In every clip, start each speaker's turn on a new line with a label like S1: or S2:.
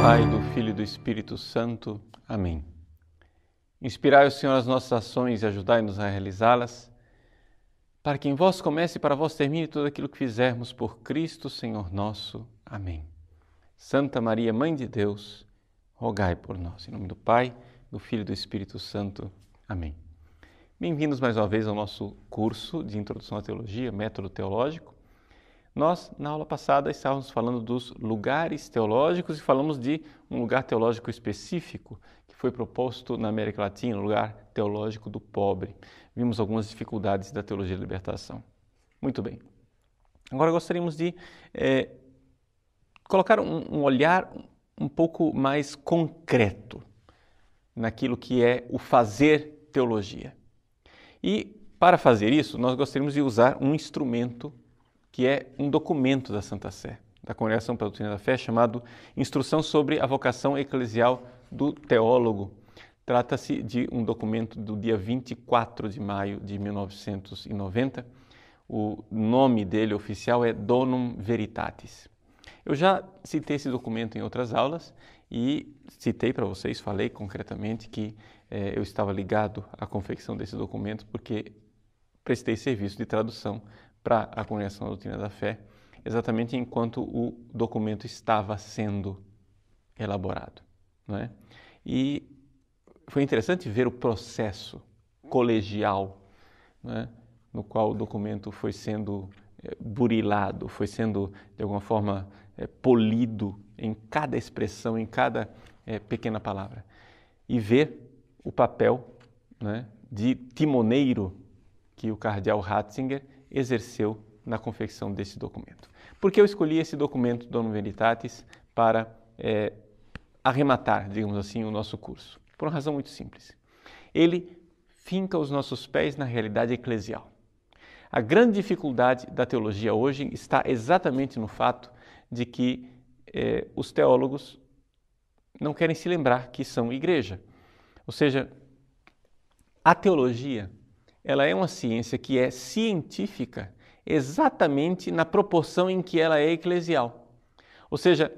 S1: Pai, do Filho e do Espírito Santo. Amém. Inspirai o Senhor as nossas ações e ajudai-nos a realizá-las, para que em vós comece e para vós termine tudo aquilo que fizermos por Cristo, Senhor nosso. Amém. Santa Maria, Mãe de Deus, rogai por nós. Em nome do Pai, do Filho e do Espírito Santo. Amém. Bem-vindos mais uma vez ao nosso curso de Introdução à Teologia, Método Teológico. Nós, na aula passada, estávamos falando dos lugares teológicos e falamos de um lugar teológico específico que foi proposto na América Latina, o lugar teológico do pobre. Vimos algumas dificuldades da teologia da libertação. Muito bem. Agora gostaríamos de é, colocar um, um olhar um pouco mais concreto naquilo que é o fazer teologia. E para fazer isso, nós gostaríamos de usar um instrumento que é um documento da Santa Sé, da Congregação para a Doutrina da Fé, chamado Instrução sobre a Vocação Eclesial do Teólogo. Trata-se de um documento do dia 24 de maio de 1990. O nome dele oficial é Donum Veritatis. Eu já citei esse documento em outras aulas e citei para vocês, falei concretamente que eh, eu estava ligado à confecção desse documento porque prestei serviço de tradução para a Congregação da Doutrina da Fé, exatamente enquanto o documento estava sendo elaborado. Não é? E foi interessante ver o processo colegial é? no qual o documento foi sendo eh, burilado, foi sendo, de alguma forma, é, polido em cada expressão, em cada é, pequena palavra. E ver o papel né, de timoneiro que o cardeal Ratzinger exerceu na confecção desse documento. Por que eu escolhi esse documento, Dono Veritatis, para é, arrematar, digamos assim, o nosso curso? Por uma razão muito simples. Ele finca os nossos pés na realidade eclesial. A grande dificuldade da teologia hoje está exatamente no fato de que eh, os teólogos não querem se lembrar que são igreja. Ou seja, a teologia ela é uma ciência que é científica exatamente na proporção em que ela é eclesial. Ou seja,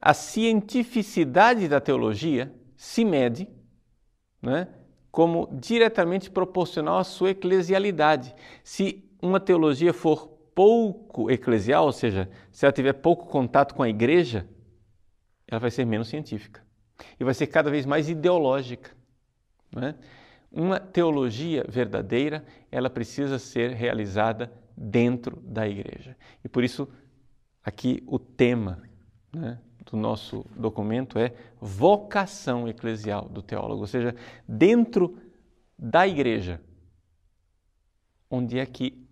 S1: a cientificidade da teologia se mede né, como diretamente proporcional à sua eclesialidade. Se uma teologia for pouco eclesial, ou seja, se ela tiver pouco contato com a igreja, ela vai ser menos científica e vai ser cada vez mais ideológica. É? Uma teologia verdadeira, ela precisa ser realizada dentro da igreja. E por isso, aqui o tema né, do nosso documento é vocação eclesial do teólogo, ou seja, dentro da igreja, onde é que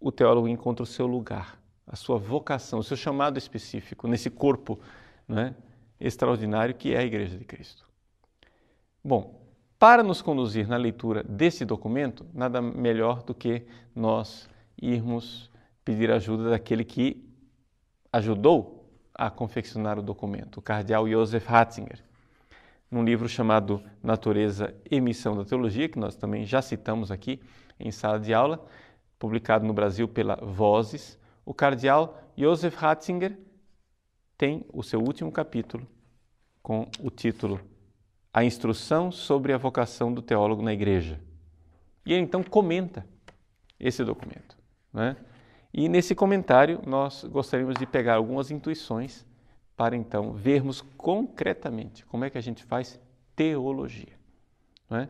S1: o teólogo encontra o seu lugar, a sua vocação, o seu chamado específico nesse corpo né, extraordinário que é a Igreja de Cristo. Bom, para nos conduzir na leitura desse documento, nada melhor do que nós irmos pedir ajuda daquele que ajudou a confeccionar o documento, o cardeal Josef Ratzinger, num livro chamado Natureza e Missão da Teologia, que nós também já citamos aqui em sala de aula publicado no Brasil pela Vozes, o cardeal Josef Ratzinger tem o seu último capítulo com o título A Instrução sobre a Vocação do Teólogo na Igreja. E ele então comenta esse documento. Né? E nesse comentário nós gostaríamos de pegar algumas intuições para então vermos concretamente como é que a gente faz teologia. Não é?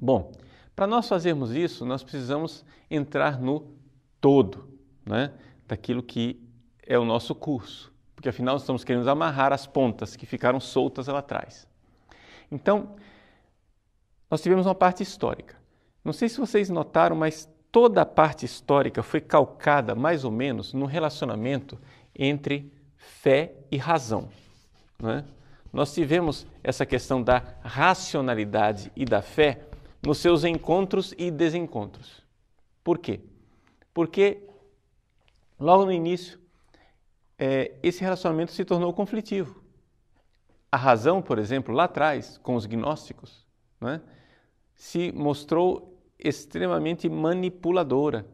S1: Bom, para nós fazermos isso, nós precisamos entrar no todo né, daquilo que é o nosso curso, porque afinal estamos querendo amarrar as pontas que ficaram soltas lá atrás. Então, nós tivemos uma parte histórica. Não sei se vocês notaram, mas toda a parte histórica foi calcada mais ou menos no relacionamento entre fé e razão. Né? Nós tivemos essa questão da racionalidade e da fé nos seus encontros e desencontros. Por quê? Porque logo no início é, esse relacionamento se tornou conflitivo. A razão, por exemplo, lá atrás, com os gnósticos, né, se mostrou extremamente manipuladora.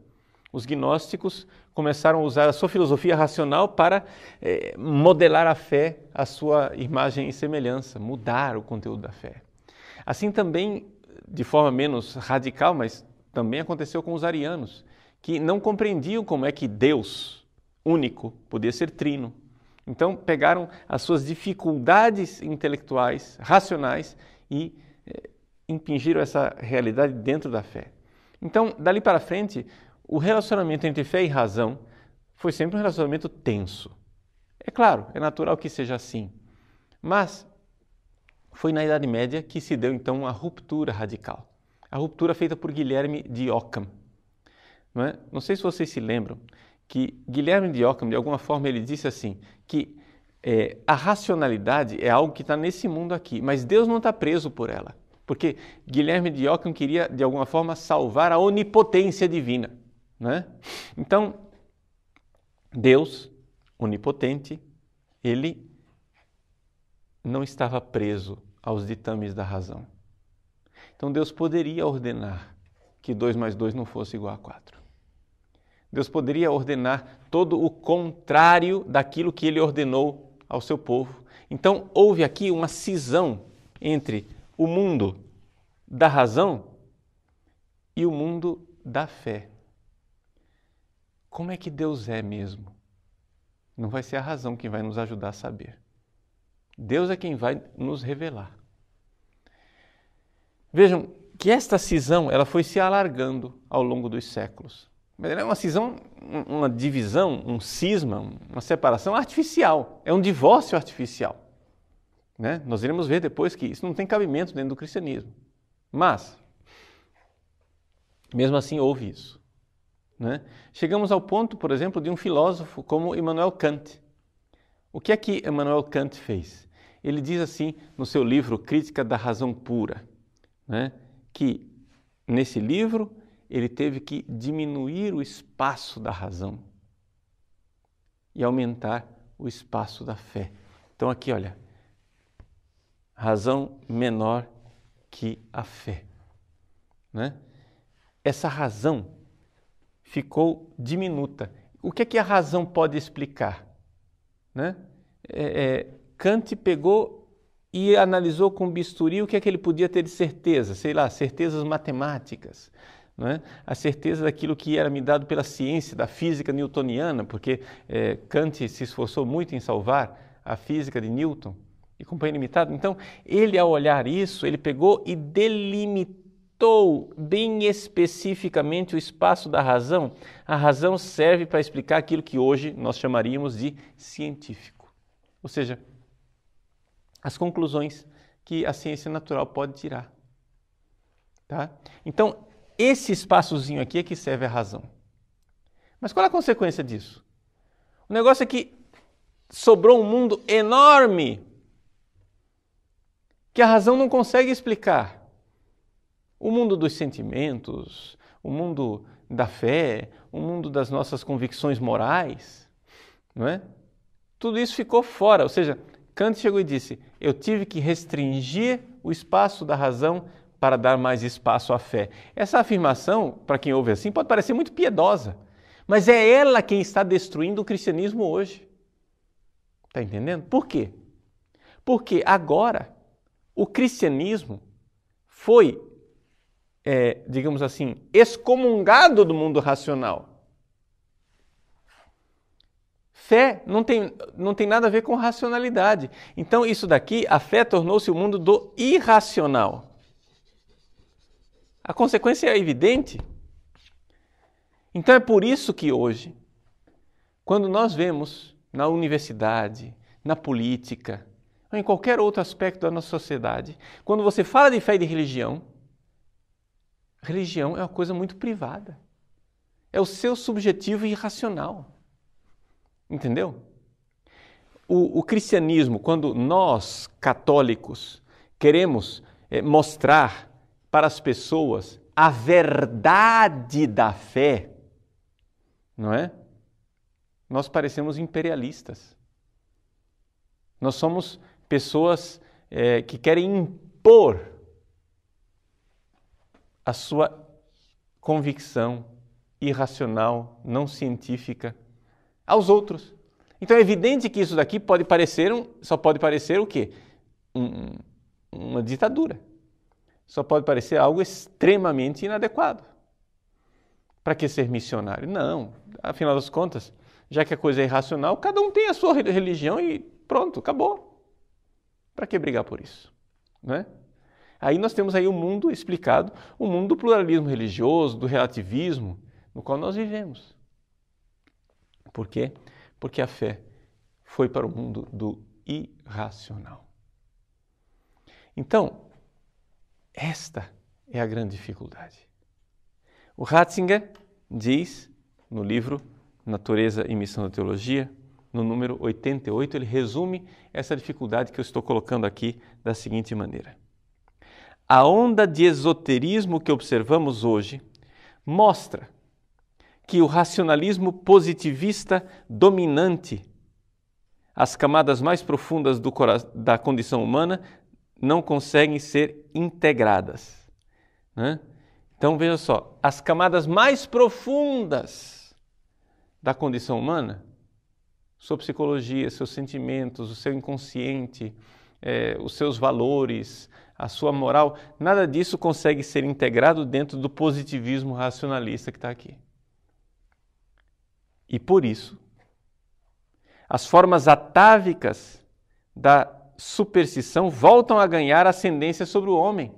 S1: Os gnósticos começaram a usar a sua filosofia racional para é, modelar a fé a sua imagem e semelhança, mudar o conteúdo da fé. Assim também de forma menos radical, mas também aconteceu com os arianos, que não compreendiam como é que Deus único podia ser trino. Então pegaram as suas dificuldades intelectuais, racionais e eh, impingiram essa realidade dentro da fé. Então, dali para frente, o relacionamento entre fé e razão foi sempre um relacionamento tenso. É claro, é natural que seja assim. Mas foi na Idade Média que se deu então a ruptura radical. A ruptura feita por Guilherme de Ockham. Não, é? Não sei se vocês se lembram que Guilherme de Ockham, de alguma forma, ele disse assim que é, a racionalidade é algo que está nesse mundo aqui, mas Deus não está preso por ela. Porque Guilherme de Ockham queria, de alguma forma, salvar a onipotência divina. Né? Então, Deus, onipotente, ele não estava preso aos ditames da razão. Então Deus poderia ordenar que 2 mais 2 não fosse igual a 4. Deus poderia ordenar todo o contrário daquilo que ele ordenou ao seu povo. Então houve aqui uma cisão entre o mundo da razão e o mundo da fé. Como é que Deus é mesmo? Não vai ser a razão que vai nos ajudar a saber. Deus é quem vai nos revelar. Vejam que esta cisão ela foi se alargando ao longo dos séculos. Mas ela é uma cisão, uma divisão, um cisma, uma separação artificial. É um divórcio artificial. Né? Nós iremos ver depois que isso não tem cabimento dentro do cristianismo. Mas, mesmo assim, houve isso. Né? Chegamos ao ponto, por exemplo, de um filósofo como Immanuel Kant. O que é que Immanuel Kant fez? Ele diz assim no seu livro Crítica da Razão Pura, né, que nesse livro ele teve que diminuir o espaço da razão e aumentar o espaço da fé. Então aqui, olha, razão menor que a fé, né? Essa razão ficou diminuta. O que é que a razão pode explicar, né? É, é, Kant pegou e analisou com bisturi o que é que ele podia ter de certeza, sei lá, certezas matemáticas. É? a certeza daquilo que era me dado pela ciência da física newtoniana, porque é, Kant se esforçou muito em salvar a física de Newton e companhia limitada. Então, ele, ao olhar isso, ele pegou e delimitou bem especificamente o espaço da razão. A razão serve para explicar aquilo que hoje nós chamaríamos de científico. Ou seja, as conclusões que a ciência natural pode tirar. Tá? Então, esse espaçozinho aqui é que serve à razão. Mas qual é a consequência disso? O negócio é que sobrou um mundo enorme que a razão não consegue explicar. O mundo dos sentimentos, o mundo da fé, o mundo das nossas convicções morais, não é? Tudo isso ficou fora, ou seja, Kant chegou e disse: Eu tive que restringir o espaço da razão para dar mais espaço à fé. Essa afirmação, para quem ouve assim, pode parecer muito piedosa, mas é ela quem está destruindo o cristianismo hoje. Está entendendo? Por quê? Porque agora o cristianismo foi, é, digamos assim, excomungado do mundo racional. Fé não tem, não tem nada a ver com racionalidade. Então, isso daqui, a fé tornou-se o mundo do irracional. A consequência é evidente. Então, é por isso que hoje, quando nós vemos na universidade, na política, ou em qualquer outro aspecto da nossa sociedade, quando você fala de fé e de religião, religião é uma coisa muito privada. É o seu subjetivo irracional. Entendeu? O, o cristianismo, quando nós católicos queremos é, mostrar para as pessoas a verdade da fé, não é? Nós parecemos imperialistas. Nós somos pessoas é, que querem impor a sua convicção irracional, não científica aos outros. Então é evidente que isso daqui pode parecer um, só pode parecer o quê? Um, uma ditadura. Só pode parecer algo extremamente inadequado. Para que ser missionário? Não. Afinal das contas, já que a coisa é irracional, cada um tem a sua religião e pronto, acabou. Para que brigar por isso? Né? Aí nós temos aí o um mundo explicado, o um mundo do pluralismo religioso, do relativismo, no qual nós vivemos. Por quê? Porque a fé foi para o mundo do irracional. Então, esta é a grande dificuldade. O Ratzinger diz no livro Natureza e Missão da Teologia, no número 88, ele resume essa dificuldade que eu estou colocando aqui da seguinte maneira: A onda de esoterismo que observamos hoje mostra que o racionalismo positivista dominante, as camadas mais profundas do, da condição humana, não conseguem ser integradas. Né? Então veja só, as camadas mais profundas da condição humana, sua psicologia, seus sentimentos, o seu inconsciente, é, os seus valores, a sua moral, nada disso consegue ser integrado dentro do positivismo racionalista que está aqui. E por isso, as formas atávicas da superstição voltam a ganhar ascendência sobre o homem.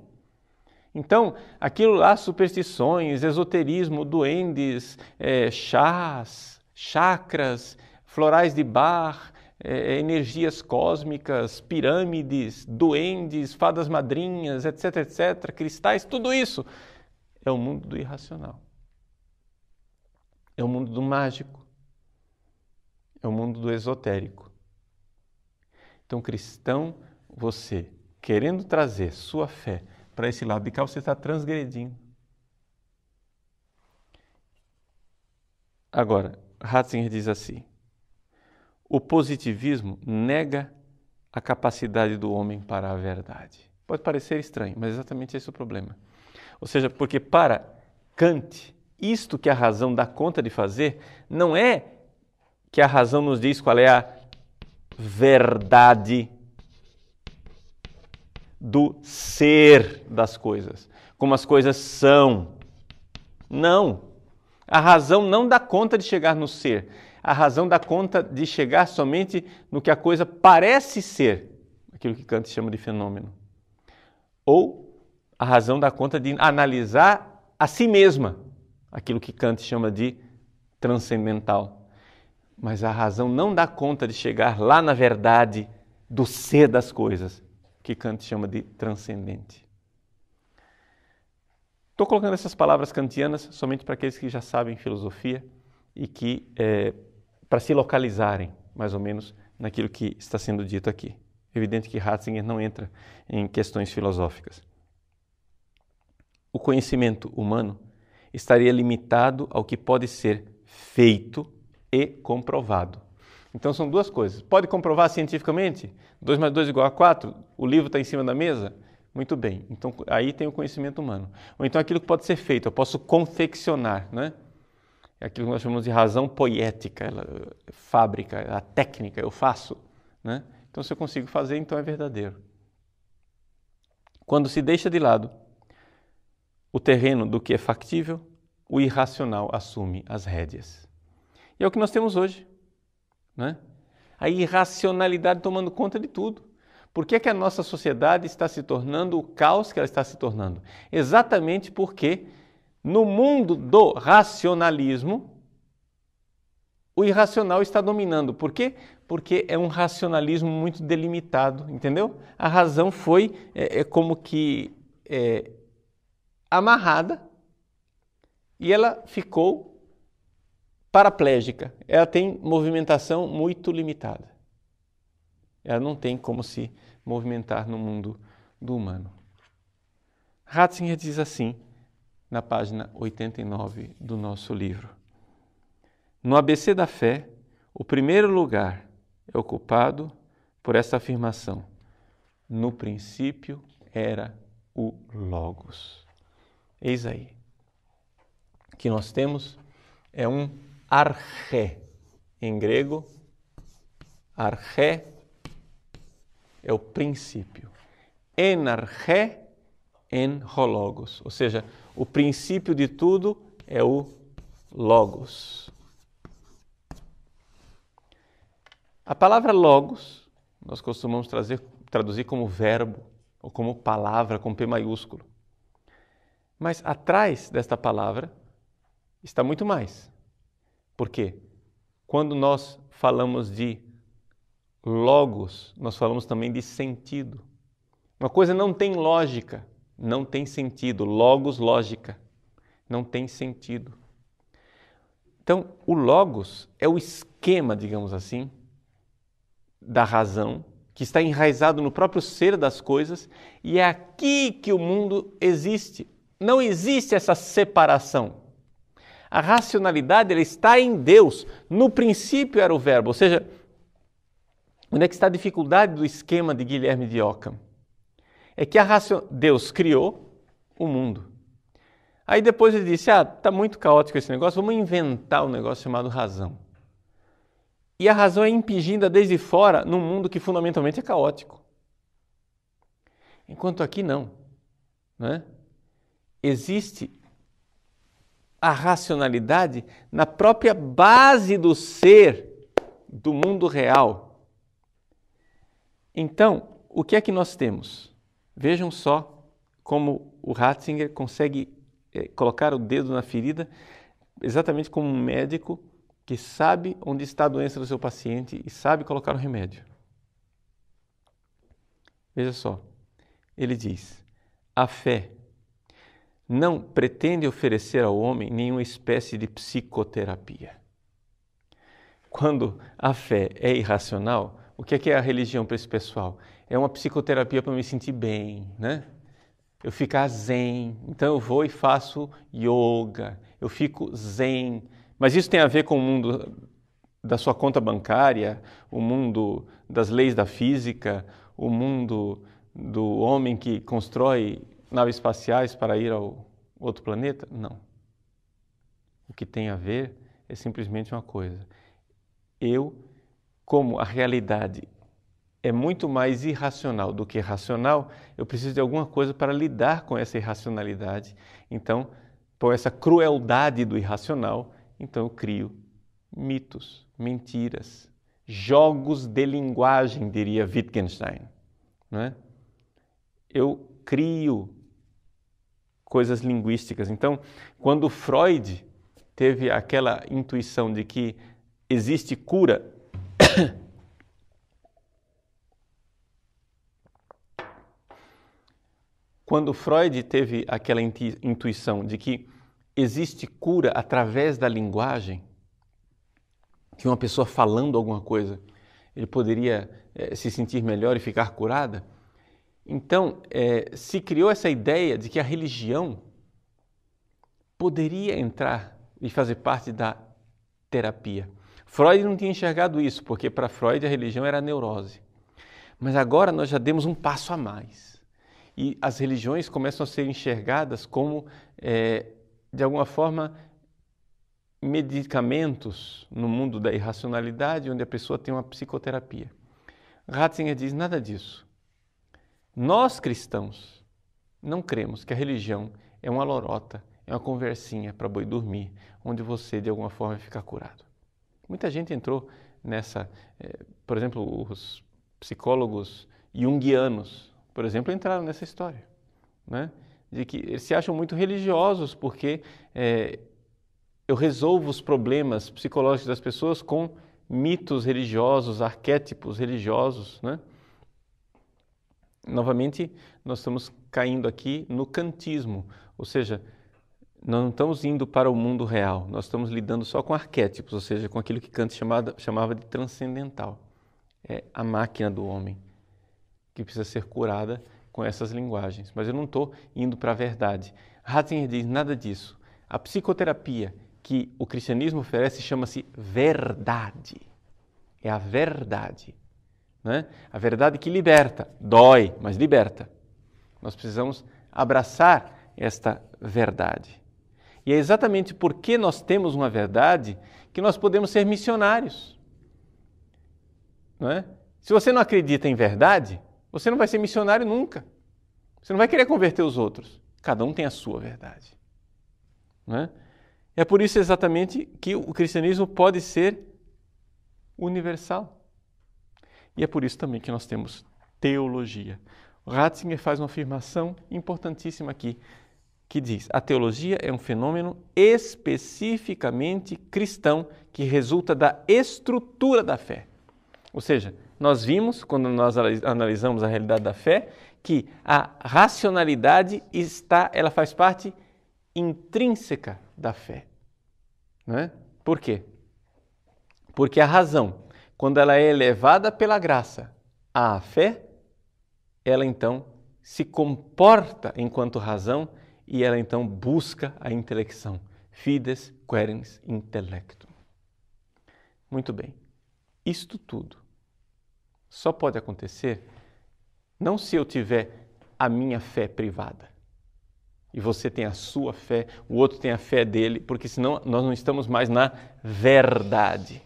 S1: Então, aquilo lá, superstições, esoterismo, duendes, é, chás, chakras, florais de bar, é, é, energias cósmicas, pirâmides, duendes, fadas madrinhas, etc, etc, cristais, tudo isso é o mundo do irracional. É o mundo do mágico é o mundo do esotérico. Então, cristão, você querendo trazer sua fé para esse lado de cá, você está transgredindo. Agora, Ratzinger diz assim: o positivismo nega a capacidade do homem para a verdade. Pode parecer estranho, mas é exatamente esse é o problema. Ou seja, porque para Kant, isto que a razão dá conta de fazer não é que a razão nos diz qual é a verdade do ser das coisas, como as coisas são. Não. A razão não dá conta de chegar no ser. A razão dá conta de chegar somente no que a coisa parece ser, aquilo que Kant chama de fenômeno. Ou a razão dá conta de analisar a si mesma, aquilo que Kant chama de transcendental. Mas a razão não dá conta de chegar lá na verdade do ser das coisas, que Kant chama de transcendente. Estou colocando essas palavras kantianas somente para aqueles que já sabem filosofia e que é, para se localizarem mais ou menos naquilo que está sendo dito aqui. É evidente que Ratzinger não entra em questões filosóficas. O conhecimento humano estaria limitado ao que pode ser feito e comprovado. Então são duas coisas. Pode comprovar cientificamente? 2 mais 2 é igual a 4? O livro está em cima da mesa? Muito bem. Então aí tem o conhecimento humano. Ou então aquilo que pode ser feito, eu posso confeccionar, né? É aquilo que nós chamamos de razão poética, ela, fábrica, a técnica, eu faço, né? Então se eu consigo fazer, então é verdadeiro. Quando se deixa de lado o terreno do que é factível, o irracional assume as rédeas. E é o que nós temos hoje. Né? A irracionalidade tomando conta de tudo. Por que, é que a nossa sociedade está se tornando o caos que ela está se tornando? Exatamente porque, no mundo do racionalismo, o irracional está dominando. Por quê? Porque é um racionalismo muito delimitado, entendeu? A razão foi é, é como que é, amarrada e ela ficou paraplégica, ela tem movimentação muito limitada. Ela não tem como se movimentar no mundo do humano. Ratzinger diz assim, na página 89 do nosso livro: No ABC da fé, o primeiro lugar é ocupado por essa afirmação: No princípio era o Logos. Eis aí O que nós temos é um Arche em grego. arche é o princípio. arche en hologos, ou seja, o princípio de tudo é o logos. A palavra logos nós costumamos trazer, traduzir como verbo ou como palavra com P maiúsculo. Mas atrás desta palavra está muito mais. Porque quando nós falamos de logos, nós falamos também de sentido. Uma coisa não tem lógica, não tem sentido. Logos, lógica, não tem sentido. Então, o logos é o esquema, digamos assim, da razão que está enraizado no próprio ser das coisas e é aqui que o mundo existe. Não existe essa separação. A racionalidade ela está em Deus. No princípio era o verbo. Ou seja, onde é que está a dificuldade do esquema de Guilherme de Ockham? É que Deus criou o mundo. Aí depois ele disse: Ah, está muito caótico esse negócio, vamos inventar um negócio chamado razão. E a razão é impingida desde fora num mundo que fundamentalmente é caótico. Enquanto aqui não. Né? Existe a racionalidade na própria base do ser do mundo real. Então, o que é que nós temos? Vejam só como o Ratzinger consegue é, colocar o dedo na ferida, exatamente como um médico que sabe onde está a doença do seu paciente e sabe colocar o um remédio. Veja só, ele diz: a fé não pretende oferecer ao homem nenhuma espécie de psicoterapia. Quando a fé é irracional, o que é, que é a religião para esse pessoal? É uma psicoterapia para me sentir bem, né? Eu ficar zen. Então eu vou e faço yoga. Eu fico zen. Mas isso tem a ver com o mundo da sua conta bancária, o mundo das leis da física, o mundo do homem que constrói naves espaciais para ir ao outro planeta? Não. O que tem a ver é simplesmente uma coisa. Eu, como a realidade é muito mais irracional do que racional, eu preciso de alguma coisa para lidar com essa irracionalidade. Então, com essa crueldade do irracional, então eu crio mitos, mentiras, jogos de linguagem, diria Wittgenstein. Não é? Eu crio coisas linguísticas. Então, quando Freud teve aquela intuição de que existe cura, quando Freud teve aquela intuição de que existe cura através da linguagem, que uma pessoa falando alguma coisa, ele poderia eh, se sentir melhor e ficar curada, então, é, se criou essa ideia de que a religião poderia entrar e fazer parte da terapia. Freud não tinha enxergado isso, porque para Freud a religião era a neurose. Mas agora nós já demos um passo a mais. E as religiões começam a ser enxergadas como, é, de alguma forma, medicamentos no mundo da irracionalidade, onde a pessoa tem uma psicoterapia. Ratzinger diz nada disso. Nós cristãos não cremos que a religião é uma lorota, é uma conversinha para boi dormir, onde você de alguma forma fica curado. Muita gente entrou nessa, eh, por exemplo, os psicólogos junguianos, por exemplo, entraram nessa história, né? de que eles se acham muito religiosos porque é, eu resolvo os problemas psicológicos das pessoas com mitos religiosos, arquétipos religiosos, né? Novamente, nós estamos caindo aqui no cantismo, ou seja, nós não estamos indo para o mundo real, nós estamos lidando só com arquétipos, ou seja, com aquilo que Kant chamada, chamava de transcendental. É a máquina do homem, que precisa ser curada com essas linguagens. Mas eu não estou indo para a verdade. Ratzinger diz nada disso. A psicoterapia que o cristianismo oferece chama-se verdade. É a verdade. Né? A verdade é que liberta, dói, mas liberta. Nós precisamos abraçar esta verdade. E é exatamente porque nós temos uma verdade que nós podemos ser missionários. É? Se você não acredita em verdade, você não vai ser missionário nunca. Você não vai querer converter os outros. Cada um tem a sua verdade. É? é por isso exatamente que o cristianismo pode ser universal. E é por isso também que nós temos teologia. Ratzinger faz uma afirmação importantíssima aqui, que diz: a teologia é um fenômeno especificamente cristão que resulta da estrutura da fé. Ou seja, nós vimos, quando nós analisamos a realidade da fé, que a racionalidade está, ela faz parte intrínseca da fé. Né? Por quê? Porque a razão quando ela é elevada pela graça à fé, ela então se comporta enquanto razão e ela então busca a intelecção. Fides querens intellectum. Muito bem. Isto tudo só pode acontecer não se eu tiver a minha fé privada e você tem a sua fé, o outro tem a fé dele, porque senão nós não estamos mais na verdade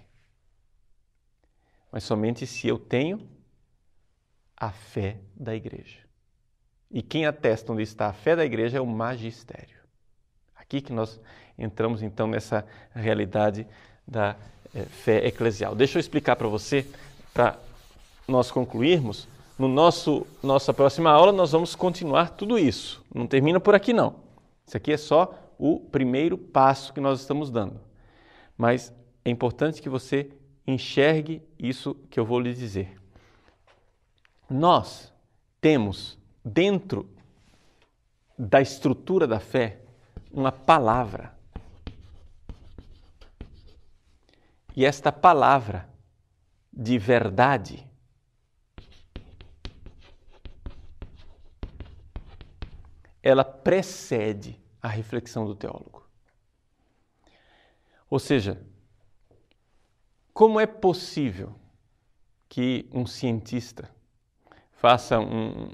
S1: mas somente se eu tenho a fé da igreja. E quem atesta onde está a fé da igreja é o magistério. Aqui que nós entramos então nessa realidade da é, fé eclesial. Deixa eu explicar para você, para nós concluirmos, no nosso nossa próxima aula nós vamos continuar tudo isso. Não termina por aqui não. Isso aqui é só o primeiro passo que nós estamos dando. Mas é importante que você enxergue isso que eu vou lhe dizer. Nós temos dentro da estrutura da fé uma palavra. E esta palavra de verdade ela precede a reflexão do teólogo. Ou seja, como é possível que um cientista faça um,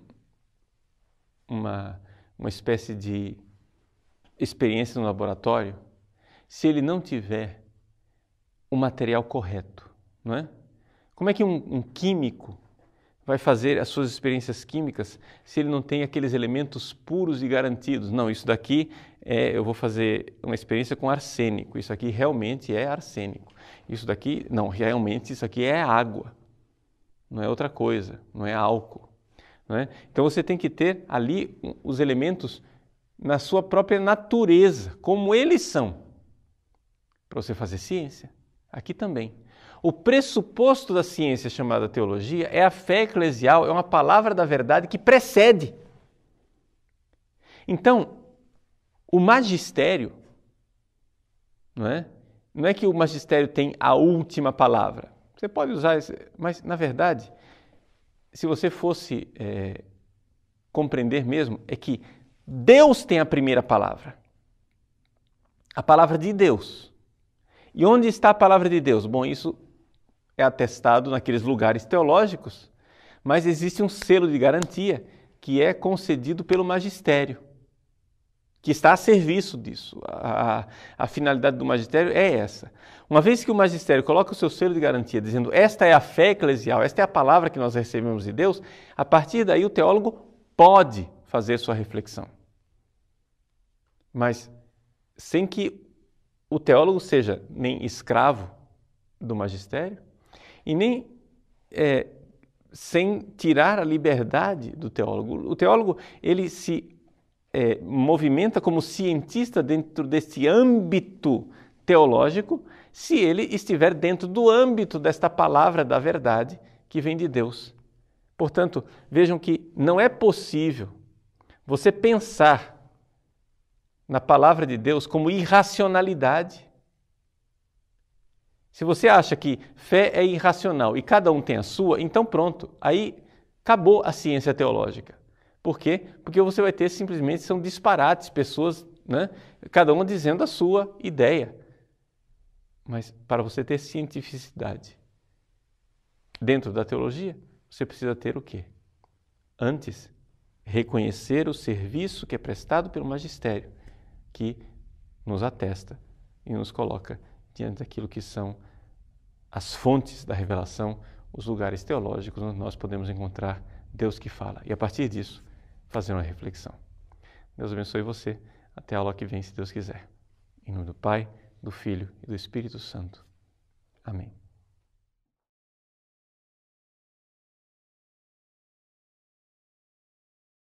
S1: uma, uma espécie de experiência no laboratório se ele não tiver o material correto, não é? Como é que um, um químico vai fazer as suas experiências químicas se ele não tem aqueles elementos puros e garantidos? Não, isso daqui é, eu vou fazer uma experiência com arsênico. Isso aqui realmente é arsênico isso daqui, não, realmente isso aqui é água, não é outra coisa, não é álcool. Não é? Então você tem que ter ali os elementos na sua própria natureza, como eles são, para você fazer ciência. Aqui também. O pressuposto da ciência chamada teologia é a fé eclesial, é uma palavra da verdade que precede. Então, o magistério, não é? não é que o magistério tem a última palavra. Você pode usar, esse, mas na verdade, se você fosse é, compreender mesmo, é que Deus tem a primeira palavra. A palavra de Deus. E onde está a palavra de Deus? Bom, isso é atestado naqueles lugares teológicos, mas existe um selo de garantia que é concedido pelo magistério que está a serviço disso. A, a, a, finalidade do magistério é essa. Uma vez que o magistério coloca o seu selo de garantia, dizendo esta é a fé eclesial, esta é a palavra que nós recebemos de Deus, a partir daí o teólogo pode fazer sua reflexão. Mas sem que o teólogo seja nem escravo do magistério e nem é, sem tirar a liberdade do teólogo. O teólogo ele se é, movimenta como cientista dentro desse âmbito teológico, se ele estiver dentro do âmbito desta palavra da verdade que vem de Deus. Portanto, vejam que não é possível você pensar na palavra de Deus como irracionalidade. Se você acha que fé é irracional e cada um tem a sua, então pronto, aí acabou a ciência teológica. Por quê? Porque você vai ter simplesmente são disparates, pessoas, né? cada uma dizendo a sua ideia. Mas para você ter cientificidade dentro da teologia, você precisa ter o quê? Antes, reconhecer o serviço que é prestado pelo magistério, que nos atesta e nos coloca diante daquilo que são as fontes da revelação, os lugares teológicos onde nós podemos encontrar Deus que fala. E a partir disso, fazer uma reflexão. Deus abençoe você. Até a aula que vem, se Deus quiser. Em nome do Pai, do Filho e do Espírito Santo. Amém.